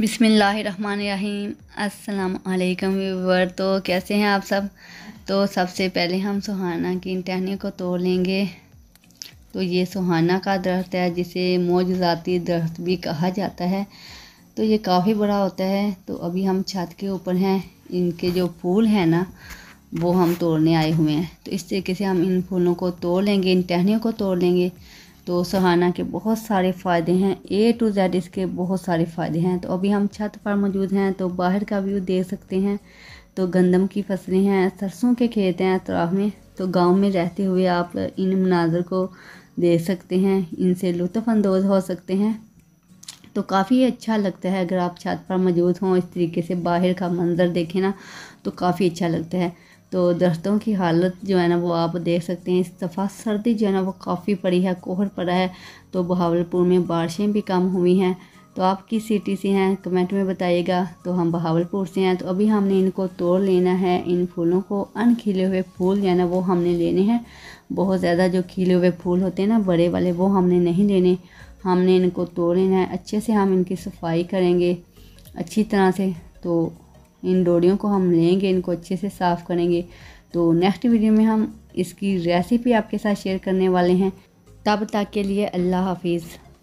बिसमीम अल्लाम व्यूवर तो कैसे हैं आप सब तो सबसे पहले हम सुहाना की इन को तोड़ लेंगे तो ये सुहाना का दरख्त है जिसे मोजाती दरख्त भी कहा जाता है तो ये काफ़ी बड़ा होता है तो अभी हम छत के ऊपर हैं इनके जो फूल हैं ना वो हम तोड़ने आए हुए हैं तो इस तरीके से हम इन फूलों को तोड़ लेंगे इन टहनियों को तोड़ लेंगे तो सुहाना के बहुत सारे फ़ायदे हैं ए टू जेड इसके बहुत सारे फ़ायदे हैं तो अभी हम छत पर मौजूद हैं तो बाहर का व्यू देख सकते हैं तो गंदम की फसलें हैं सरसों के खेत हैं अतराफ में तो गांव में रहते हुए आप इन मनाजर को देख सकते हैं इनसे लुफानंदोज़ हो सकते हैं तो काफ़ी अच्छा लगता है अगर आप छत पर मौजूद हों इस तरीके से बाहर का मंज़र देखें ना तो काफ़ी अच्छा लगता है तो दरख्तों की हालत जो है ना वो आप देख सकते हैं इस दफ़ा सर्दी जो है ना वो काफ़ी पड़ी है कोहर पड़ा है तो बहावलपुर में बारिशें भी कम हुई हैं तो आप किस सिटी से हैं कमेंट में बताइएगा तो हम बहावलपुर से हैं तो अभी हमने इनको तोड़ लेना है इन फूलों को अन खिले हुए फूल जो है ना वो हमने लेने हैं बहुत ज़्यादा जो खिले हुए फूल होते हैं ना बड़े वाले वो हमने नहीं लेने हमने इनको तोड़ लेना है अच्छे से हम इनकी सफाई करेंगे अच्छी तरह से तो इन डोडियों को हम लेंगे इनको अच्छे से साफ़ करेंगे तो नेक्स्ट वीडियो में हम इसकी रेसिपी आपके साथ शेयर करने वाले हैं तब तक के लिए अल्लाह हाफिज़